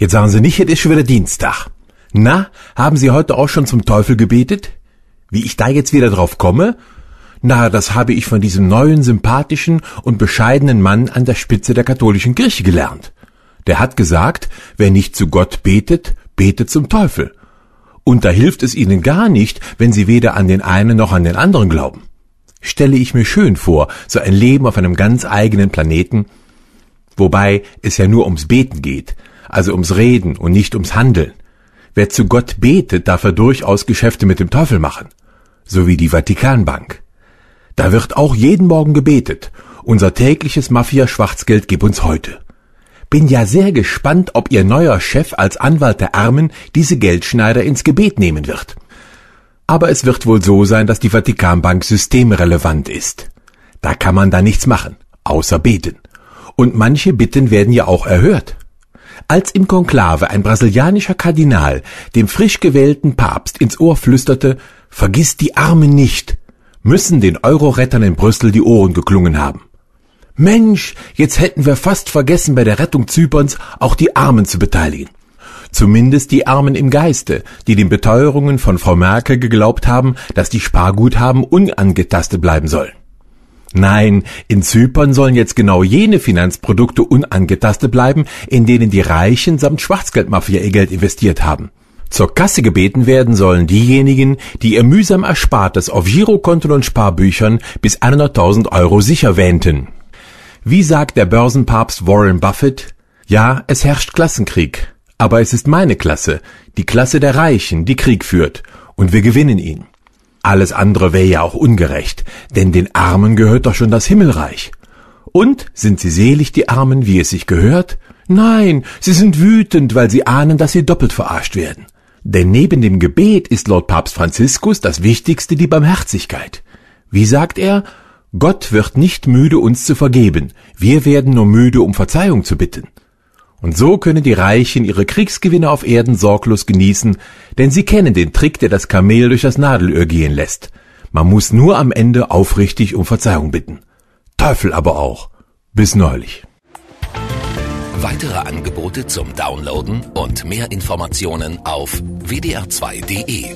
Jetzt sagen Sie nicht, es ist schon wieder Dienstag. Na, haben Sie heute auch schon zum Teufel gebetet? Wie ich da jetzt wieder drauf komme? Na, das habe ich von diesem neuen, sympathischen und bescheidenen Mann an der Spitze der katholischen Kirche gelernt. Der hat gesagt, wer nicht zu Gott betet, betet zum Teufel. Und da hilft es ihnen gar nicht, wenn sie weder an den einen noch an den anderen glauben. Stelle ich mir schön vor, so ein Leben auf einem ganz eigenen Planeten, wobei es ja nur ums Beten geht, also ums Reden und nicht ums Handeln. Wer zu Gott betet, darf er durchaus Geschäfte mit dem Teufel machen, so wie die Vatikanbank. Da wird auch jeden Morgen gebetet. Unser tägliches Mafia-Schwarzgeld gib uns heute. Bin ja sehr gespannt, ob Ihr neuer Chef als Anwalt der Armen diese Geldschneider ins Gebet nehmen wird. Aber es wird wohl so sein, dass die Vatikanbank systemrelevant ist. Da kann man da nichts machen, außer beten. Und manche Bitten werden ja auch erhört. Als im Konklave ein brasilianischer Kardinal dem frisch gewählten Papst ins Ohr flüsterte, vergiss die Armen nicht, müssen den Eurorettern in Brüssel die Ohren geklungen haben. Mensch, jetzt hätten wir fast vergessen, bei der Rettung Zyperns auch die Armen zu beteiligen. Zumindest die Armen im Geiste, die den Beteuerungen von Frau Merkel geglaubt haben, dass die Sparguthaben unangetastet bleiben sollen. Nein, in Zypern sollen jetzt genau jene Finanzprodukte unangetastet bleiben, in denen die Reichen samt Schwarzgeldmafia ihr Geld investiert haben. Zur Kasse gebeten werden sollen diejenigen, die ihr mühsam Erspartes auf Girokonten und Sparbüchern bis 100.000 Euro sicher wähnten. Wie sagt der Börsenpapst Warren Buffett? Ja, es herrscht Klassenkrieg. Aber es ist meine Klasse, die Klasse der Reichen, die Krieg führt. Und wir gewinnen ihn. Alles andere wäre ja auch ungerecht, denn den Armen gehört doch schon das Himmelreich. Und sind sie selig, die Armen, wie es sich gehört? Nein, sie sind wütend, weil sie ahnen, dass sie doppelt verarscht werden. Denn neben dem Gebet ist laut Papst Franziskus das Wichtigste die Barmherzigkeit. Wie sagt er? Gott wird nicht müde, uns zu vergeben, wir werden nur müde, um Verzeihung zu bitten. Und so können die Reichen ihre Kriegsgewinne auf Erden sorglos genießen, denn sie kennen den Trick, der das Kamel durch das Nadelöhr gehen lässt. Man muss nur am Ende aufrichtig um Verzeihung bitten. Teufel aber auch. Bis neulich. Weitere Angebote zum Downloaden und mehr Informationen auf wdr2.de.